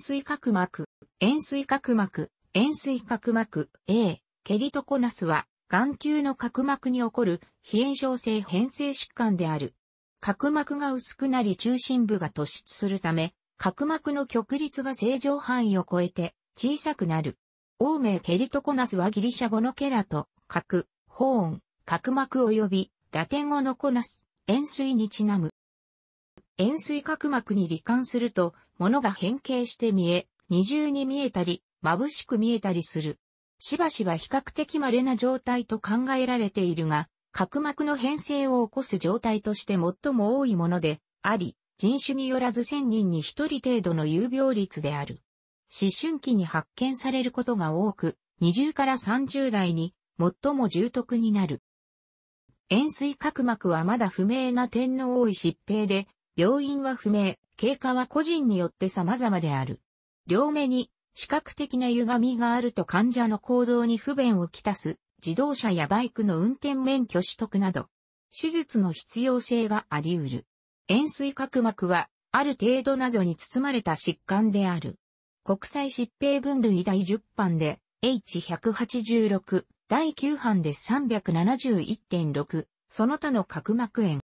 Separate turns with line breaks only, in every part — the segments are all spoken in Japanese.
水角膜、塩水角膜、塩水角膜、A、ケリトコナスは、眼球の角膜に起こる非炎症性変性疾患である。角膜が薄くなり中心部が突出するため、角膜の極率が正常範囲を超えて小さくなる。欧名ケリトコナスはギリシャ語のケラと、角、ホーン、角膜及び、ラテン語のコナス、塩水にちなむ。塩水角膜に罹患すると、物が変形して見え、二重に見えたり、眩しく見えたりする。しばしば比較的稀な状態と考えられているが、角膜の変性を起こす状態として最も多いもので、あり、人種によらず1000人に1人程度の有病率である。思春期に発見されることが多く、20から30代に最も重篤になる。塩水角膜はまだ不明な天皇多い疾病で、病院は不明、経過は個人によって様々である。両目に視覚的な歪みがあると患者の行動に不便をきたす、自動車やバイクの運転免許取得など、手術の必要性があり得る。円錐角膜は、ある程度謎に包まれた疾患である。国際疾病分類第10版で、H186、第9版で371.6、その他の角膜炎、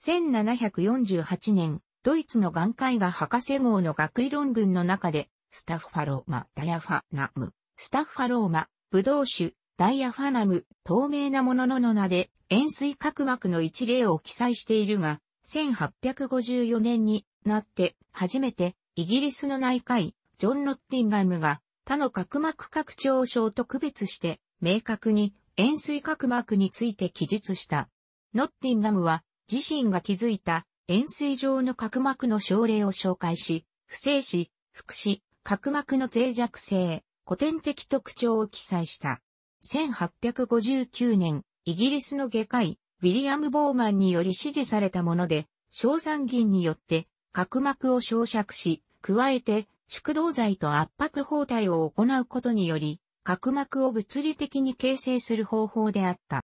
1748年、ドイツの眼科医が博士号の学位論文の中で、スタッファローマ、ダイアファナム、スタッファローマ、ブドウ酒、ダイアファナム、透明なものの名で、塩水角膜の一例を記載しているが、1854年になって初めてイギリスの内科医、ジョン・ノッティンガムが他の角膜拡張症と区別して明確に塩水角膜について記述した。ノッティンガムは自身が築いた円錐状の角膜の症例を紹介し、不正死、福祉、角膜の脆弱性、古典的特徴を記載した。1859年、イギリスの外科医、ウィリアム・ボーマンにより支持されたもので、硝酸銀によって角膜を焼灼し、加えて縮動剤と圧迫包帯を行うことにより、角膜を物理的に形成する方法であった。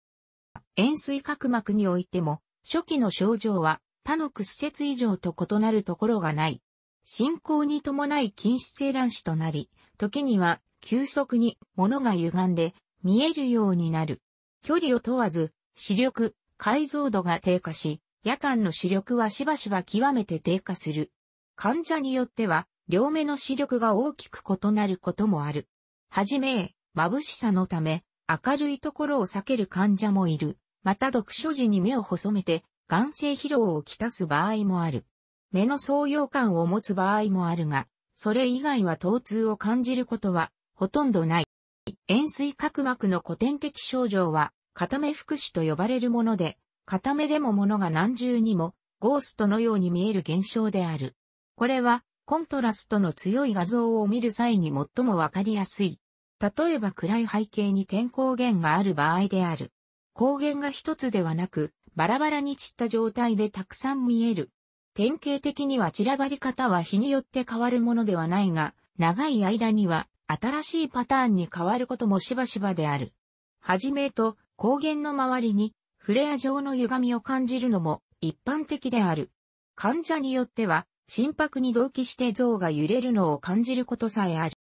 円錐角膜においても、初期の症状は他の屈折異常と異なるところがない。進行に伴い筋質乱視となり、時には急速に物が歪んで見えるようになる。距離を問わず、視力、解像度が低下し、夜間の視力はしばしば極めて低下する。患者によっては、両目の視力が大きく異なることもある。はじめ、眩しさのため、明るいところを避ける患者もいる。また読書時に目を細めて眼性疲労をきたす場合もある。目の創用感を持つ場合もあるが、それ以外は疼痛を感じることはほとんどない。円錐角膜の古典的症状は、片目副視と呼ばれるもので、片目でもものが何重にも、ゴーストのように見える現象である。これは、コントラストの強い画像を見る際に最もわかりやすい。例えば暗い背景に天光源がある場合である。光源が一つではなく、バラバラに散った状態でたくさん見える。典型的には散らばり方は日によって変わるものではないが、長い間には新しいパターンに変わることもしばしばである。はじめと光源の周りにフレア状の歪みを感じるのも一般的である。患者によっては心拍に同期して像が揺れるのを感じることさえある。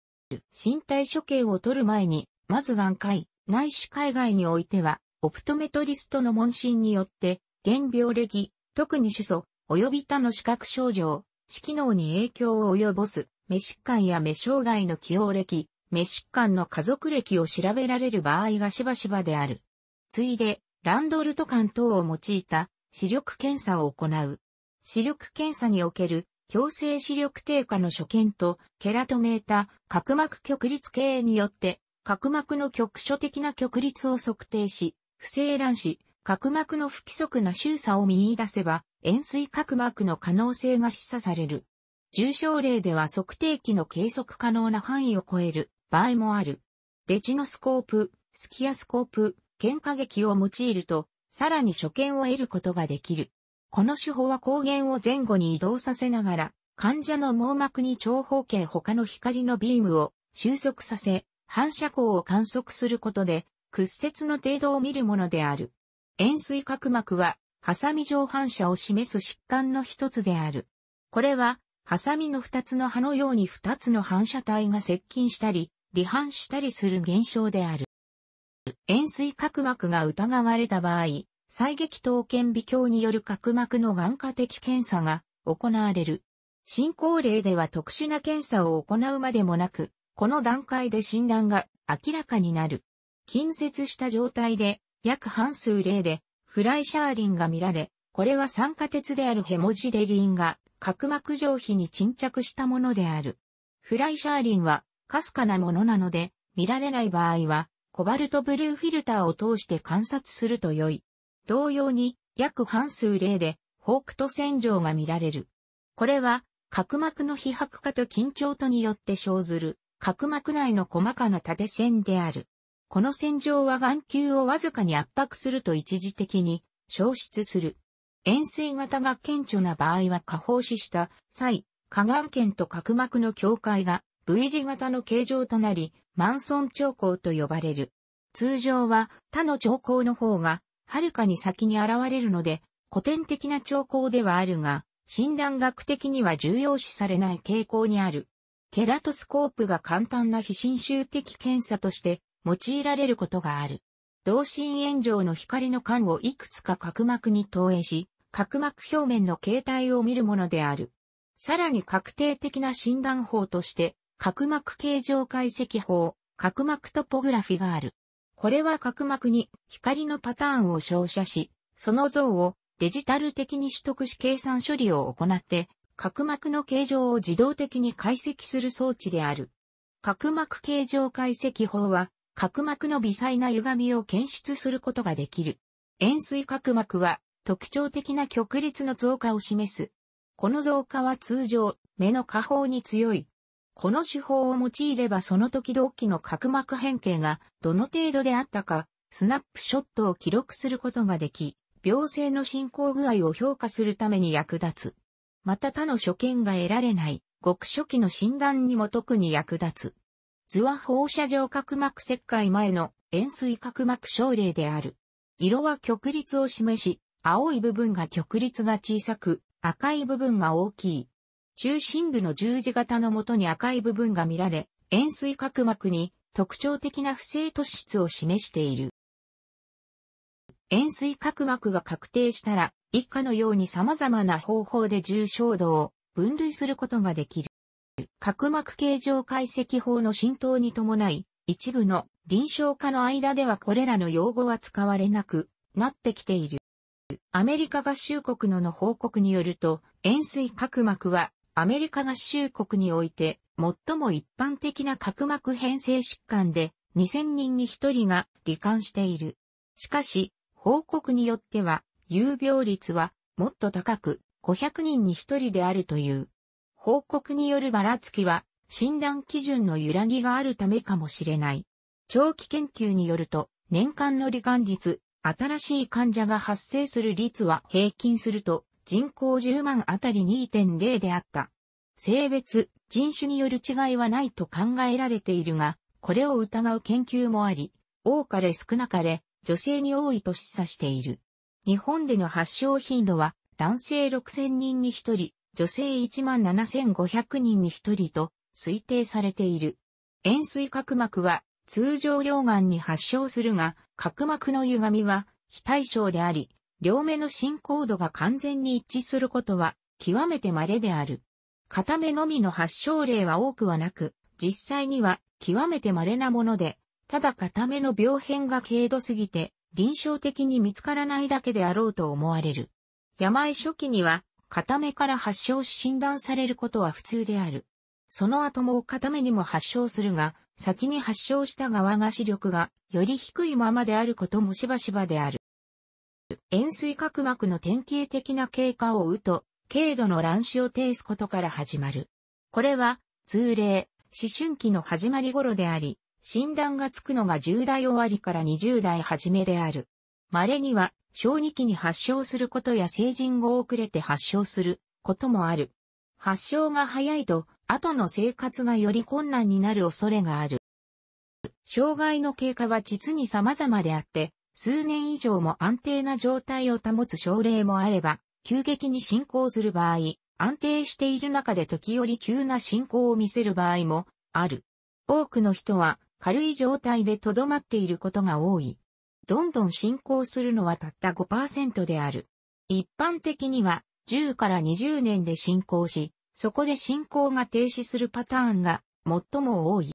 身体処刑を取る前に、まず眼科医、内視海外においてはオプトメトリストの問診によって、原病歴、特に主訴、及び他の視覚症状、視機能に影響を及ぼす、目疾患や目障害の起用歴、目疾患の家族歴を調べられる場合がしばしばである。ついで、ランドルト感等を用いた視力検査を行う。視力検査における強制視力低下の所見とケラトメータ角膜曲率営によって角膜の局所的な曲率を測定し、不正卵子、角膜の不規則な周差を見出せば、円錐角膜の可能性が示唆される。重症例では測定器の計測可能な範囲を超える場合もある。レチノスコープ、スキアスコープ、喧嘩劇を用いると、さらに所見を得ることができる。この手法は光源を前後に移動させながら、患者の網膜に長方形他の光のビームを収束させ、反射光を観測することで、屈折の程度を見るものである。円錐角膜は、ハサミ上反射を示す疾患の一つである。これは、ハサミの二つの刃のように二つの反射体が接近したり、離反したりする現象である。円錐角膜が疑われた場合、最撃等顕微鏡による角膜の眼科的検査が行われる。進行例では特殊な検査を行うまでもなく、この段階で診断が明らかになる。近接した状態で、約半数例で、フライシャーリンが見られ、これは酸化鉄であるヘモジデリンが、角膜上皮に沈着したものである。フライシャーリンは、かすかなものなので、見られない場合は、コバルトブルーフィルターを通して観察すると良い。同様に、約半数例で、ホークト洗浄が見られる。これは、角膜の被白化と緊張とによって生ずる、角膜内の細かな縦線である。この戦場は眼球をわずかに圧迫すると一時的に消失する。円錐型が顕著な場合は下方死した際、下眼圏と角膜の境界が V 字型の形状となり、マンソン兆候と呼ばれる。通常は他の兆候の方がはるかに先に現れるので、古典的な兆候ではあるが、診断学的には重要視されない傾向にある。ケラトスコープが簡単な非侵襲的検査として用いられることがある。同心円状の光の管をいくつか角膜に投影し、角膜表面の形態を見るものである。さらに確定的な診断法として、角膜形状解析法、角膜トポグラフィがある。これは角膜に光のパターンを照射し、その像をデジタル的に取得し計算処理を行って、角膜の形状を自動的に解析する装置である。角膜形状解析法は、角膜の微細な歪みを検出することができる。円錐角膜は特徴的な極率の増加を示す。この増加は通常、目の下方に強い。この手法を用いればその時々の角膜変形がどの程度であったか、スナップショットを記録することができ、病性の進行具合を評価するために役立つ。また他の所見が得られない、極初期の診断にも特に役立つ。図は放射状角膜切開前の円錐角膜症例である。色は極率を示し、青い部分が極率が小さく、赤い部分が大きい。中心部の十字型のもとに赤い部分が見られ、円錐角膜に特徴的な不正突出を示している。円錐角膜が確定したら、以下のように様々な方法で重症度を分類することができる。角膜形状解析法の浸透に伴い、一部の臨床家の間ではこれらの用語は使われなくなってきている。アメリカ合衆国のの報告によると、塩水角膜はアメリカ合衆国において最も一般的な角膜変性疾患で2000人に1人が罹患している。しかし、報告によっては、有病率はもっと高く500人に1人であるという。報告によるばらつきは、診断基準の揺らぎがあるためかもしれない。長期研究によると、年間の罹患率、新しい患者が発生する率は平均すると、人口10万あたり2.0であった。性別、人種による違いはないと考えられているが、これを疑う研究もあり、多かれ少なかれ、女性に多いと示唆している。日本での発症頻度は、男性6000人に1人、女性17,500人に1人と推定されている。円錐角膜は通常両眼に発症するが、角膜の歪みは非対称であり、両目の進行度が完全に一致することは極めて稀である。片目のみの発症例は多くはなく、実際には極めて稀なもので、ただ片目の病変が軽度すぎて臨床的に見つからないだけであろうと思われる。病初期には片目から発症し診断されることは普通である。その後も片目にも発症するが、先に発症した側が視力がより低いままであることもしばしばである。円錐角膜の典型的な経過を追うと、軽度の乱視を呈すことから始まる。これは、通例、思春期の始まり頃であり、診断がつくのが10代終わりから20代初めである。稀には、小児期に発症することや成人後遅れて発症することもある。発症が早いと、後の生活がより困難になる恐れがある。障害の経過は実に様々であって、数年以上も安定な状態を保つ症例もあれば、急激に進行する場合、安定している中で時折急な進行を見せる場合もある。多くの人は軽い状態で留まっていることが多い。どんどん進行するのはたった5%である。一般的には10から20年で進行し、そこで進行が停止するパターンが最も多い。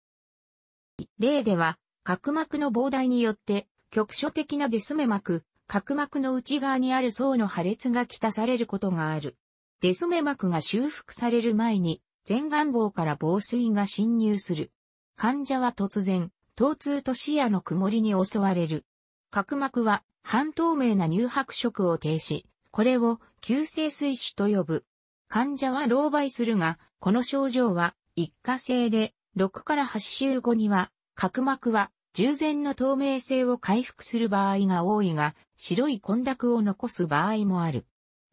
例では、角膜の膨大によって局所的なデスメ膜、角膜の内側にある層の破裂がきたされることがある。デスメ膜が修復される前に前眼棒から防水が侵入する。患者は突然、疼痛と視野の曇りに襲われる。角膜は半透明な乳白色を呈し、これを急性水腫と呼ぶ。患者は老媒するが、この症状は一過性で、6から8週後には、角膜は従前の透明性を回復する場合が多いが、白い混濁を残す場合もある。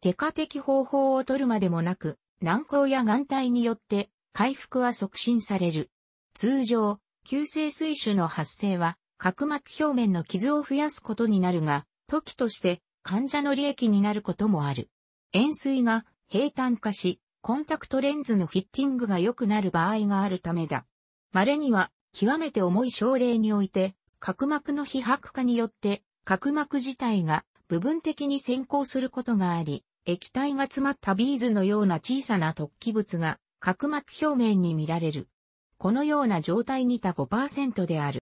外科的方法を取るまでもなく、軟膏や眼帯によって回復は促進される。通常、急性水腫の発生は角膜表面の傷を増やすことになるが、時として患者の利益になることもある。塩水が平坦化し、コンタクトレンズのフィッティングが良くなる場合があるためだ。稀には、極めて重い症例において、角膜の被白化によって、角膜自体が部分的に先行することがあり、液体が詰まったビーズのような小さな突起物が角膜表面に見られる。このような状態にた5%である。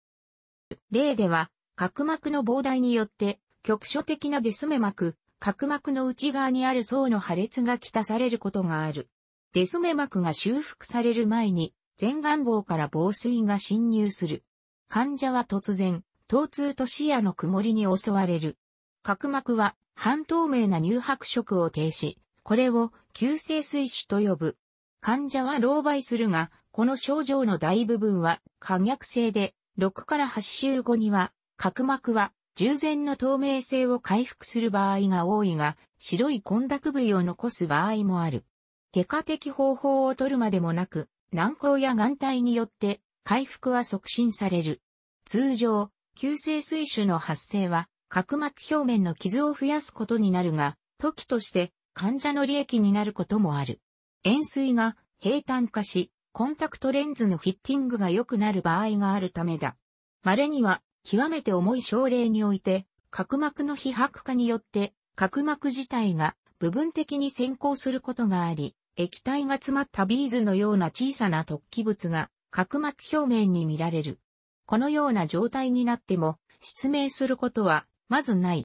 例では、角膜の膨大によって、局所的なデスメ膜、角膜の内側にある層の破裂がきたされることがある。デスメ膜が修復される前に、前眼棒から防水が侵入する。患者は突然、疼痛と視野の曇りに襲われる。角膜は半透明な乳白色を停止、これを急性水腫と呼ぶ。患者は老媒するが、この症状の大部分は可逆性で6から8週後には、角膜は従前の透明性を回復する場合が多いが、白い混濁部位を残す場合もある。外科的方法を取るまでもなく、軟膏や眼帯によって回復は促進される。通常、急性水腫の発生は、角膜表面の傷を増やすことになるが、時として患者の利益になることもある。塩水が平坦化し、コンタクトレンズのフィッティングが良くなる場合があるためだ。稀には、極めて重い症例において、角膜の被白化によって、角膜自体が部分的に先行することがあり、液体が詰まったビーズのような小さな突起物が角膜表面に見られる。このような状態になっても、失明することは、まずない。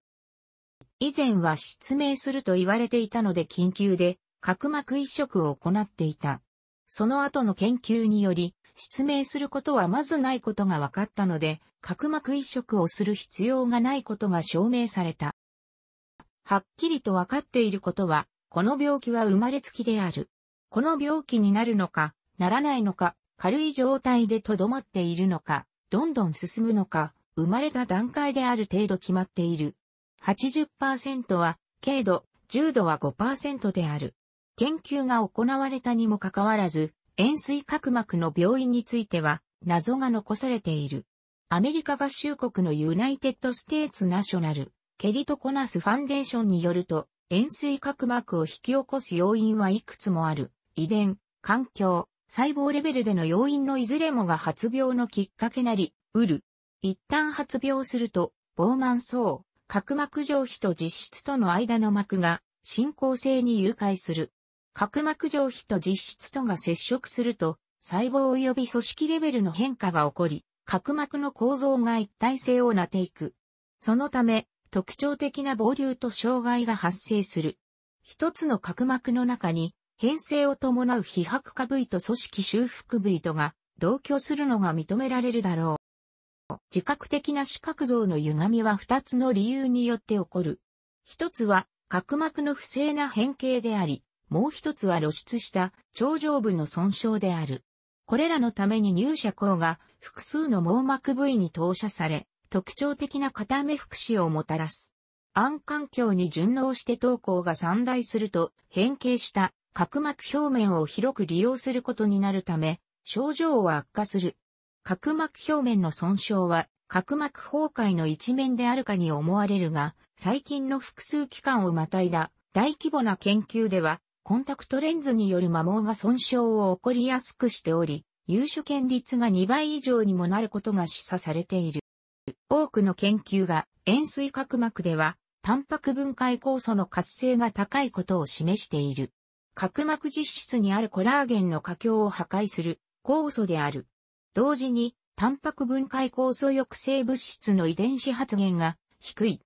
以前は失明すると言われていたので緊急で、角膜移植を行っていた。その後の研究により、失明することはまずないことが分かったので、角膜移植をする必要がないことが証明された。はっきりと分かっていることは、この病気は生まれつきである。この病気になるのか、ならないのか、軽い状態でとどまっているのか、どんどん進むのか、生まれた段階である程度決まっている。80%は、軽度、重度は5%である。研究が行われたにもかかわらず、塩水角膜の病院については謎が残されている。アメリカ合衆国のユナイテッド・ステーツ・ナショナル、ケリトコナス・ファンデーションによると、塩水角膜を引き起こす要因はいくつもある。遺伝、環境、細胞レベルでの要因のいずれもが発病のきっかけなり、うる。一旦発病すると、膨慢層、角膜上皮と実質との間の膜が進行性に誘拐する。角膜上皮と実質とが接触すると、細胞及び組織レベルの変化が起こり、角膜の構造が一体性をなっていく。そのため、特徴的な暴流と障害が発生する。一つの角膜の中に、変性を伴う被白化部位と組織修復部位とが同居するのが認められるだろう。自覚的な視覚像の歪みは二つの理由によって起こる。一つは、角膜の不正な変形であり、もう一つは露出した頂上部の損傷である。これらのために入射光が複数の網膜部位に投射され、特徴的な片目副視をもたらす。暗環境に順応して投稿が散大すると変形した角膜表面を広く利用することになるため、症状は悪化する。角膜表面の損傷は角膜崩壊の一面であるかに思われるが、最近の複数期間をまたいだ大規模な研究ではコンタクトレンズによる摩耗が損傷を起こりやすくしており、有所権率が2倍以上にもなることが示唆されている。多くの研究が塩水角膜では、タンパク分解酵素の活性が高いことを示している。角膜実質にあるコラーゲンの過境を破壊する酵素である。同時に、タンパク分解酵素抑制物質の遺伝子発現が低い。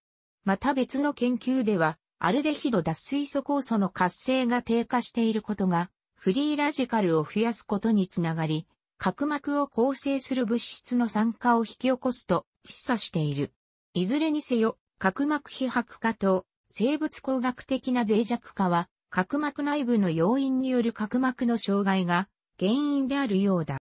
また別の研究では、アルデヒド脱水素酵素の活性が低下していることが、フリーラジカルを増やすことにつながり、角膜を構成する物質の酸化を引き起こすと示唆している。いずれにせよ、角膜被白化と生物工学的な脆弱化は、角膜内部の要因による角膜の障害が原因であるようだ。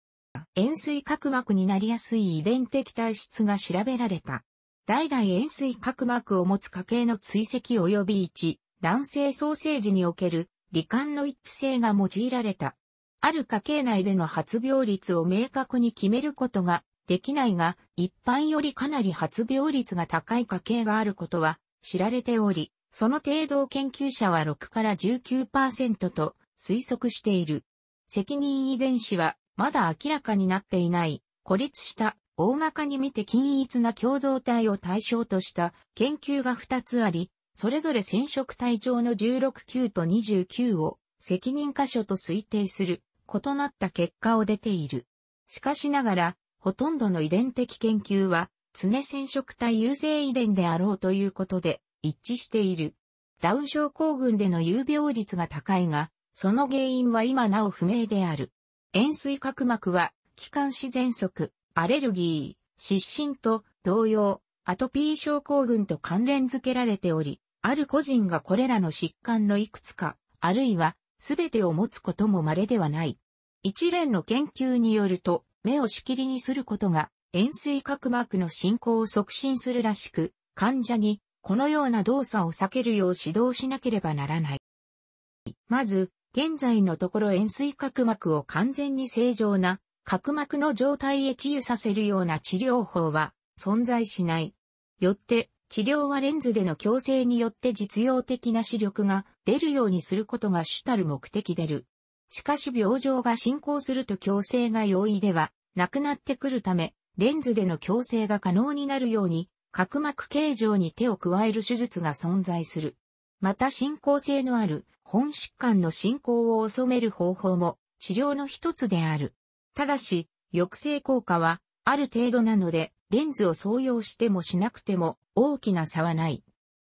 塩水角膜になりやすい遺伝的体質が調べられた。代々円錐角膜を持つ家系の追跡及び一、卵性創生児における罹患の一致性が用いられた。ある家系内での発病率を明確に決めることができないが、一般よりかなり発病率が高い家系があることは知られており、その程度を研究者は6から19%と推測している。責任遺伝子はまだ明らかになっていない、孤立した大まかに見て均一な共同体を対象とした研究が2つあり、それぞれ染色体上の16級と29を責任箇所と推定する異なった結果を出ている。しかしながら、ほとんどの遺伝的研究は、常染色体優勢遺伝であろうということで一致している。ダウン症候群での有病率が高いが、その原因は今なお不明である。塩水角膜は、気管支喘息、アレルギー、失神と同様、アトピー症候群と関連づけられており、ある個人がこれらの疾患のいくつか、あるいは全てを持つことも稀ではない。一連の研究によると、目をしきりにすることが、塩水角膜の進行を促進するらしく、患者に、このような動作を避けるよう指導しなければならない。まず、現在のところ塩水角膜を完全に正常な角膜の状態へ治癒させるような治療法は存在しない。よって、治療はレンズでの矯正によって実用的な視力が出るようにすることが主たる目的でる。しかし病状が進行すると矯正が容易ではなくなってくるため、レンズでの矯正が可能になるように、角膜形状に手を加える手術が存在する。また進行性のある本疾患の進行を収める方法も治療の一つである。ただし、抑制効果はある程度なので、レンズを装用してもしなくても大きな差はない。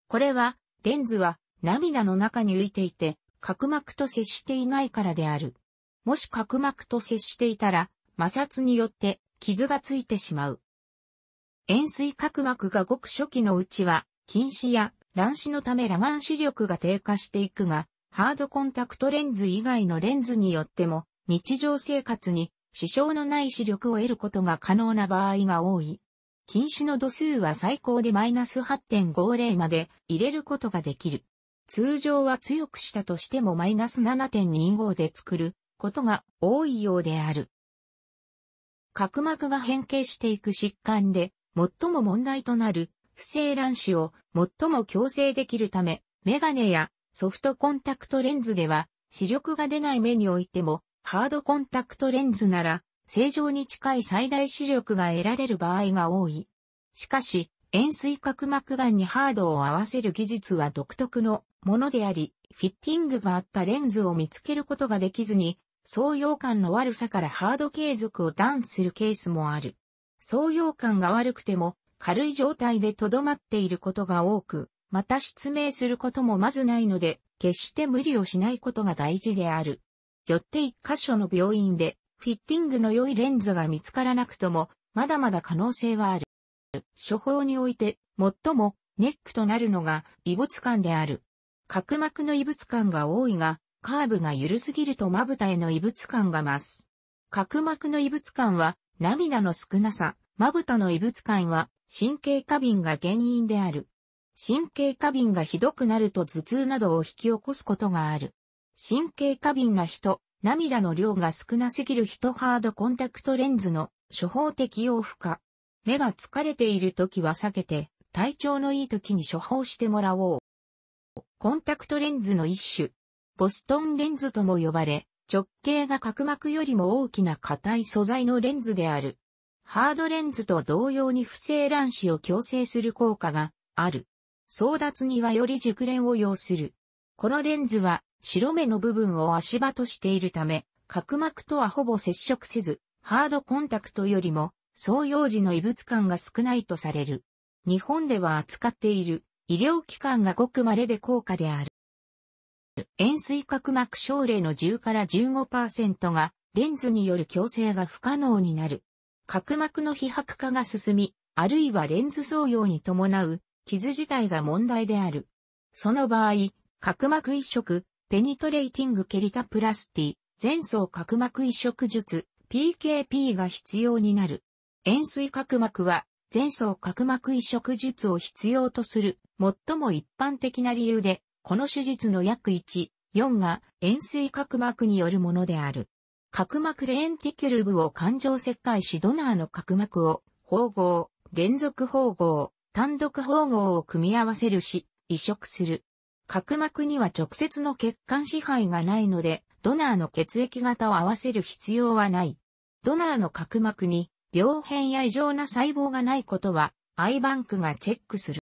これは、レンズは涙の中に浮いていて、角膜と接していないからである。もし角膜と接していたら、摩擦によって傷がついてしまう。塩水角膜がごく初期のうちは、近視や乱視のため裸眼視力が低下していくが、ハードコンタクトレンズ以外のレンズによっても、日常生活に支障のない視力を得ることが可能な場合が多い。近視の度数は最高でマイナス8.50まで入れることができる。通常は強くしたとしてもマイナス7.25で作ることが多いようである。角膜が変形していく疾患で最も問題となる不正乱視を最も矯正できるため、メガネやソフトコンタクトレンズでは視力が出ない目においてもハードコンタクトレンズなら、正常に近い最大視力が得られる場合が多い。しかし、円錐角膜眼にハードを合わせる技術は独特のものであり、フィッティングがあったレンズを見つけることができずに、相容感の悪さからハード継続を断するケースもある。相容感が悪くても、軽い状態で留まっていることが多く、また失明することもまずないので、決して無理をしないことが大事である。よって一箇所の病院でフィッティングの良いレンズが見つからなくとも、まだまだ可能性はある。処方において、最もネックとなるのが異物感である。角膜の異物感が多いが、カーブが緩すぎるとまぶたへの異物感が増す。角膜の異物感は、涙の少なさ、まぶたの異物感は、神経過敏が原因である。神経過敏がひどくなると頭痛などを引き起こすことがある。神経過敏な人、涙の量が少なすぎる人ハードコンタクトレンズの処方適用不可。目が疲れている時は避けて、体調のいい時に処方してもらおう。コンタクトレンズの一種。ボストンレンズとも呼ばれ、直径が角膜よりも大きな硬い素材のレンズである。ハードレンズと同様に不正卵子を矯正する効果がある。争奪にはより熟練を要する。このレンズは白目の部分を足場としているため、角膜とはほぼ接触せず、ハードコンタクトよりも、創用時の異物感が少ないとされる。日本では扱っている医療機関がごく稀で高価である。円錐角膜症例の10から15%がレンズによる矯正が不可能になる。角膜の被迫化が進み、あるいはレンズ創用に伴う傷自体が問題である。その場合、角膜移植、ペニトレイティングケリタプラスティ、前層角膜移植術、PKP が必要になる。塩水角膜は、前層角膜移植術を必要とする、最も一般的な理由で、この手術の約1、4が塩水角膜によるものである。角膜レーンティキュルブを環状切開しドナーの角膜を縫合、連続縫合、単独縫合を組み合わせるし、移植する。角膜には直接の血管支配がないので、ドナーの血液型を合わせる必要はない。ドナーの角膜に病変や異常な細胞がないことは、アイバンクがチェックする。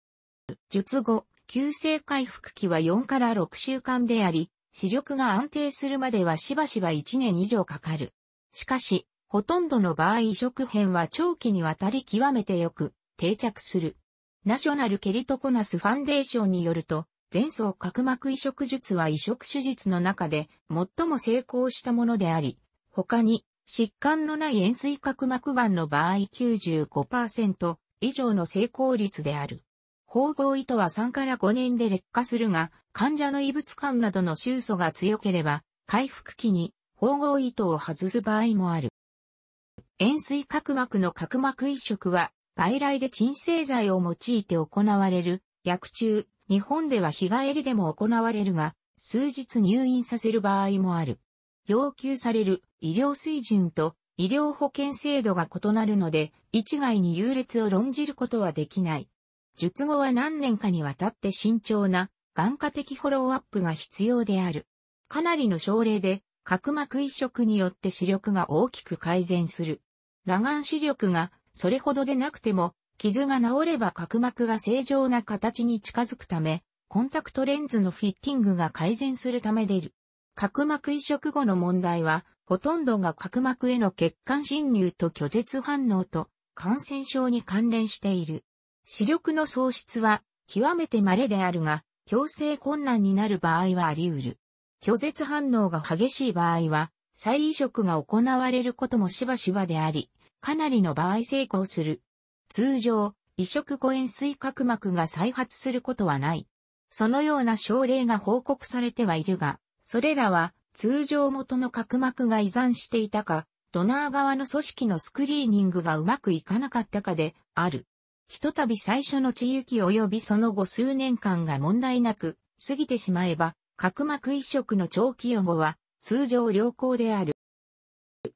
術後、急性回復期は4から6週間であり、視力が安定するまではしばしば1年以上かかる。しかし、ほとんどの場合移植編は長期にわたり極めてよく定着する。ナショナルケリトコナスファンデーションによると、前層角膜移植術は移植手術の中で最も成功したものであり、他に疾患のない円錐角膜癌の場合95%以上の成功率である。縫合糸は3から5年で劣化するが、患者の異物感などの臭素が強ければ、回復期に縫合糸を外す場合もある。円錐角膜の角膜移植は、外来で鎮静剤を用いて行われる、薬中、日本では日帰りでも行われるが、数日入院させる場合もある。要求される医療水準と医療保険制度が異なるので、一概に優劣を論じることはできない。術後は何年かにわたって慎重な眼科的フォローアップが必要である。かなりの症例で角膜移植によって視力が大きく改善する。裸眼視力がそれほどでなくても傷が治れば角膜が正常な形に近づくため、コンタクトレンズのフィッティングが改善するため出る。角膜移植後の問題は、ほとんどが角膜への血管侵入と拒絶反応と感染症に関連している。視力の喪失は極めて稀であるが、強制困難になる場合はあり得る。拒絶反応が激しい場合は、再移植が行われることもしばしばであり、かなりの場合成功する。通常、移植後円錐角膜が再発することはない。そのような症例が報告されてはいるが、それらは通常元の角膜が依存していたか、ドナー側の組織のスクリーニングがうまくいかなかったかである。ひとたび最初の治癒期及びその後数年間が問題なく過ぎてしまえば、角膜移植の長期予後は通常良好である。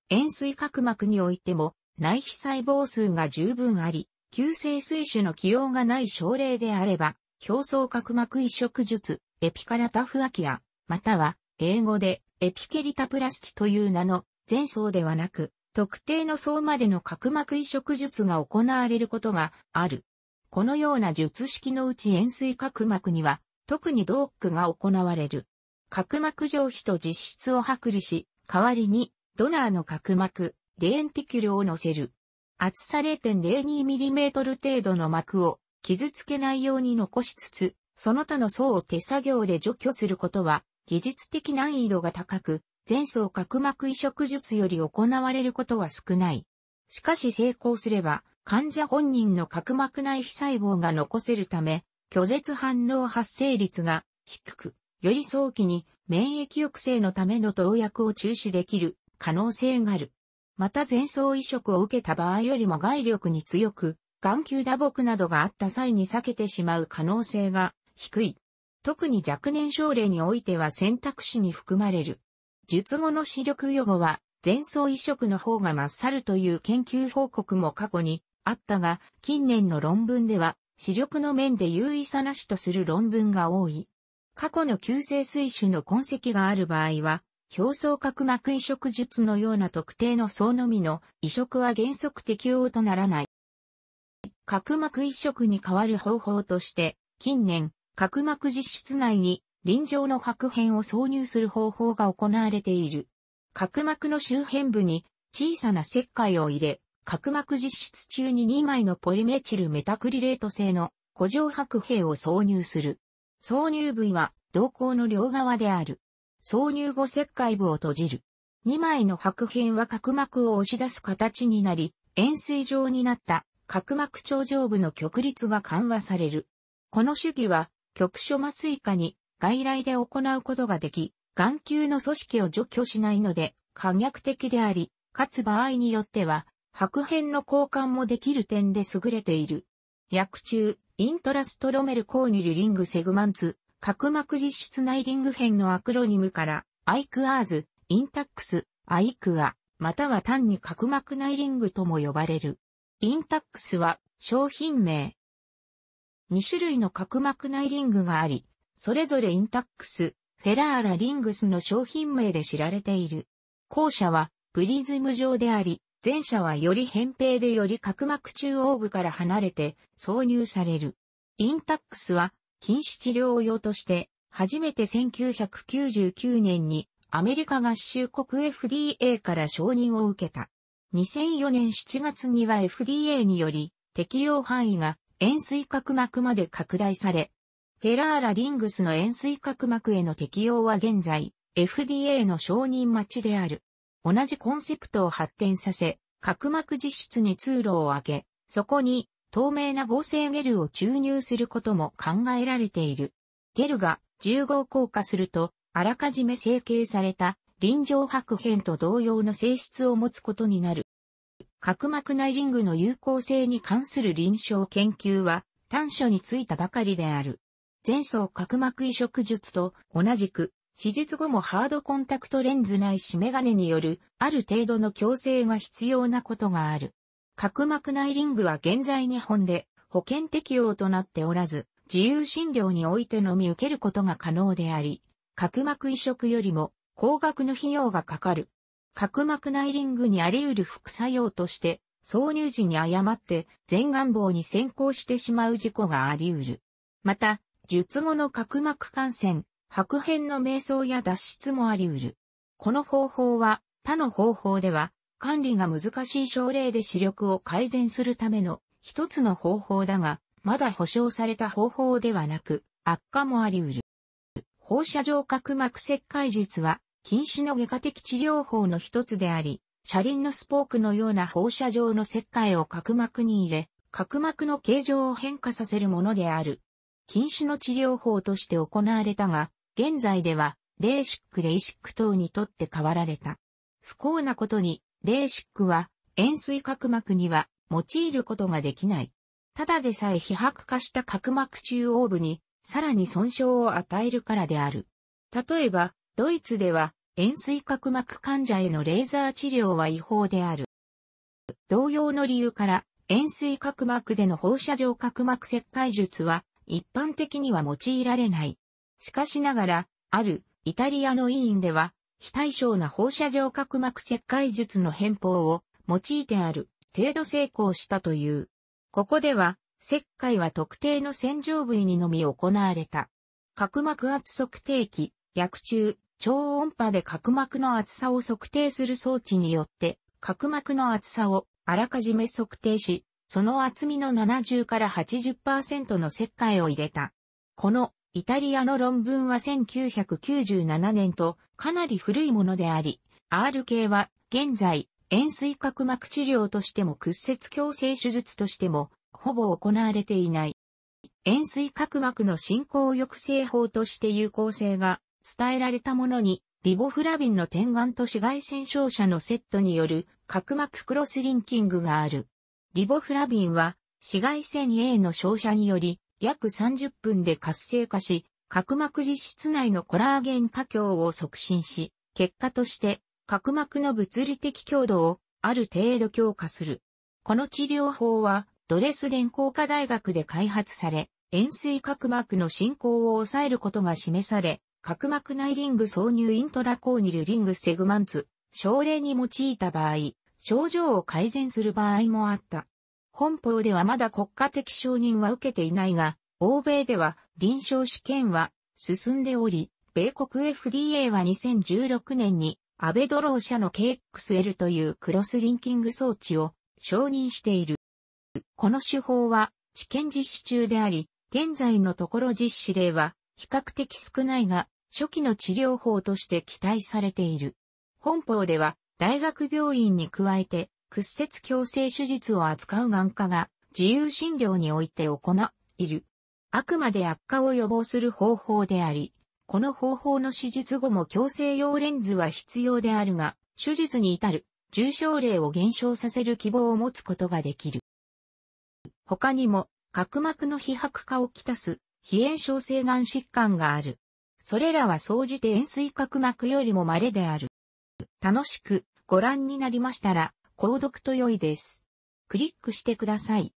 円錐角膜においても内皮細胞数が十分あり、急性水腫の起用がない症例であれば、表層角膜移植術、エピカラタフアキア、または、英語で、エピケリタプラスティという名の、前層ではなく、特定の層までの角膜移植術が行われることがある。このような術式のうち円錐角膜には、特にドックが行われる。角膜上皮と実質を剥離し、代わりに、ドナーの角膜、レーンティキュルを乗せる。厚さ 0.02mm 程度の膜を傷つけないように残しつつ、その他の層を手作業で除去することは技術的難易度が高く、前層角膜移植術より行われることは少ない。しかし成功すれば、患者本人の角膜内皮細胞が残せるため、拒絶反応発生率が低く、より早期に免疫抑制のための投薬を中止できる可能性がある。また前奏移植を受けた場合よりも外力に強く、眼球打撲などがあった際に避けてしまう可能性が低い。特に若年症例においては選択肢に含まれる。術後の視力予後は、前奏移植の方が勝るという研究報告も過去にあったが、近年の論文では、視力の面で優位さなしとする論文が多い。過去の急性水腫の痕跡がある場合は、表層角膜移植術のような特定の層のみの移植は原則適用とならない。角膜移植に代わる方法として、近年、角膜実質内に臨場の白片を挿入する方法が行われている。角膜の周辺部に小さな石灰を入れ、角膜実質中に2枚のポリメチルメタクリレート製の古城白片を挿入する。挿入部位は瞳孔の両側である。挿入後石灰部を閉じる。2枚の白片は角膜を押し出す形になり、円錐状になった角膜頂上部の極率が緩和される。この手技は、局所麻酔下に外来で行うことができ、眼球の組織を除去しないので、可逆的であり、かつ場合によっては、白片の交換もできる点で優れている。薬中、イントラストロメルコーニュルリングセグマンツ、角膜実質内リング編のアクロニムから、アイクアーズ、インタックス、アイクア、または単に角膜内リングとも呼ばれる。インタックスは商品名。2種類の角膜内リングがあり、それぞれインタックス、フェラーラリングスの商品名で知られている。後者はプリズム状であり、前者はより扁平でより角膜中央部から離れて挿入される。インタックスは禁止治療用として、初めて1999年にアメリカ合衆国 FDA から承認を受けた。2004年7月には FDA により適用範囲が塩水角膜まで拡大され、フェラーラリングスの塩水角膜への適用は現在 FDA の承認待ちである。同じコンセプトを発展させ、角膜実質に通路を開け、そこに透明な合成ゲルを注入することも考えられている。ゲルが重合硬化すると、あらかじめ成形された臨場白片と同様の性質を持つことになる。角膜内リングの有効性に関する臨床研究は短所についたばかりである。前層角膜移植術と同じく、手術後もハードコンタクトレンズ内しメガネによるある程度の矯正が必要なことがある。角膜内リングは現在日本で保険適用となっておらず、自由診療においてのみ受けることが可能であり、角膜移植よりも高額の費用がかかる。角膜内リングにあり得る副作用として、挿入時に誤って前眼棒に先行してしまう事故があり得る。また、術後の角膜感染、白変の瞑想や脱出もあり得る。この方法は他の方法では管理が難しい症例で視力を改善するための一つの方法だが、まだ保証された方法ではなく、悪化もあり得る。放射状角膜切開術は、禁止の外科的治療法の一つであり、車輪のスポークのような放射状の切開を角膜に入れ、角膜の形状を変化させるものである。禁止の治療法として行われたが、現在では、レーシックレイシック等にとって変わられた。不幸なことに、レーシックは、円錐角膜には用いることができない。ただでさえ被白化した角膜中央部に、さらに損傷を与えるからである。例えば、ドイツでは、円錐角膜患者へのレーザー治療は違法である。同様の理由から、円錐角膜での放射状角膜切開術は、一般的には用いられない。しかしながら、あるイタリアの医院では、非対称な放射状角膜切開術の変法を用いてある程度成功したという。ここでは、切開は特定の洗浄部位にのみ行われた。角膜圧測定器、薬中、超音波で角膜の厚さを測定する装置によって、角膜の厚さをあらかじめ測定し、その厚みの70から80%の切開を入れた。このイタリアの論文は1997年とかなり古いものであり、R 系は現在、塩水角膜治療としても屈折矯正手術としても、ほぼ行われていない。塩水角膜の進行抑制法として有効性が伝えられたものに、リボフラビンの点眼と紫外線照射のセットによる角膜クロスリンキングがある。リボフラビンは紫外線 A の照射により約30分で活性化し、角膜実質内のコラーゲン化強を促進し、結果として角膜の物理的強度をある程度強化する。この治療法はドレスデン工科大学で開発され、塩水角膜の進行を抑えることが示され、角膜内リング挿入イントラコーニルリングセグマンツ、症例に用いた場合、症状を改善する場合もあった。本邦ではまだ国家的承認は受けていないが、欧米では臨床試験は進んでおり、米国 FDA は2016年にアベドロー社の KXL というクロスリンキング装置を承認している。この手法は試験実施中であり、現在のところ実施例は比較的少ないが、初期の治療法として期待されている。本邦では大学病院に加えて屈折矯正手術を扱う眼科が自由診療において行いる。あくまで悪化を予防する方法であり、この方法の手術後も矯正用レンズは必要であるが、手術に至る重症例を減少させる希望を持つことができる。他にも、角膜の被迫化をきたす、非炎症性眼疾患がある。それらは総じて円錐角膜よりも稀である。楽しくご覧になりましたら、購読と良いです。クリックしてください。